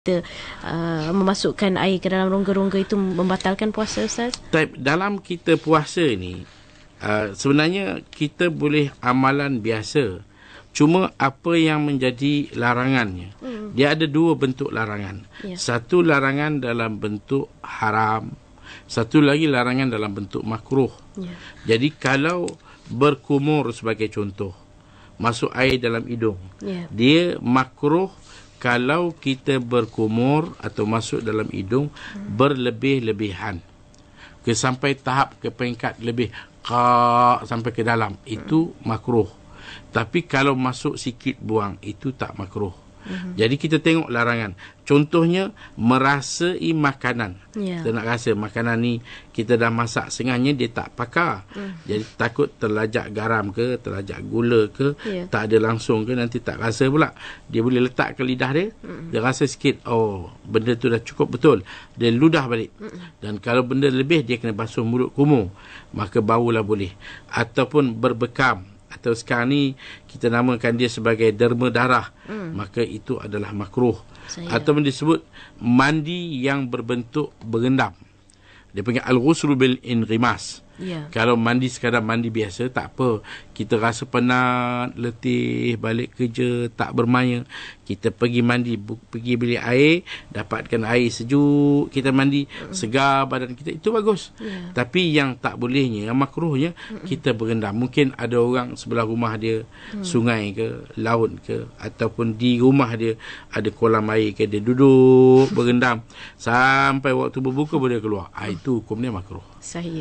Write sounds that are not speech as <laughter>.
kita uh, memasukkan air ke dalam rongga-rongga itu membatalkan puasa ustaz? Taip, dalam kita puasa ni uh, sebenarnya kita boleh amalan biasa cuma apa yang menjadi larangannya. Hmm. Dia ada dua bentuk larangan. Yeah. Satu larangan dalam bentuk haram, satu lagi larangan dalam bentuk makruh. Yeah. Jadi kalau berkumur sebagai contoh masuk air dalam hidung yeah. dia makruh kalau kita berkumur atau masuk dalam hidung hmm. berlebih-lebihan ke sampai tahap ke peringkat lebih ka sampai ke dalam hmm. itu makruh tapi kalau masuk sikit buang itu tak makruh hmm. Mm-hmm. Jadi kita tengok larangan. Contohnya merasai makanan. Yeah. Kita nak rasa makanan ni kita dah masak sengahnya dia tak pakar. Mm. Jadi takut terlajak garam ke, terlajak gula ke, yeah. tak ada langsung ke nanti tak rasa pula. Dia boleh letak ke lidah dia, mm. dia rasa sikit, oh benda tu dah cukup betul. Dia ludah balik. Mm. Dan kalau benda lebih dia kena basuh mulut kumuh. Maka baulah boleh. Ataupun berbekam atau sekarang ni kita namakan dia sebagai derma darah hmm. maka itu adalah makruh Saya. atau disebut mandi yang berbentuk berendam dia panggil al-ghusl bil inghimas hmm. Yeah. Kalau mandi sekadar mandi biasa tak apa. Kita rasa penat, letih, balik kerja tak bermaya, kita pergi mandi, bu- pergi beli air, dapatkan air sejuk, kita mandi mm. segar badan kita itu bagus. Yeah. Tapi yang tak bolehnya, yang makruhnya mm. kita berendam. Mungkin ada orang sebelah rumah dia mm. sungai ke, laut ke ataupun di rumah dia ada kolam air ke dia duduk <laughs> berendam sampai waktu berbuka boleh keluar. Ah, itu hukumnya makruh. Sahih.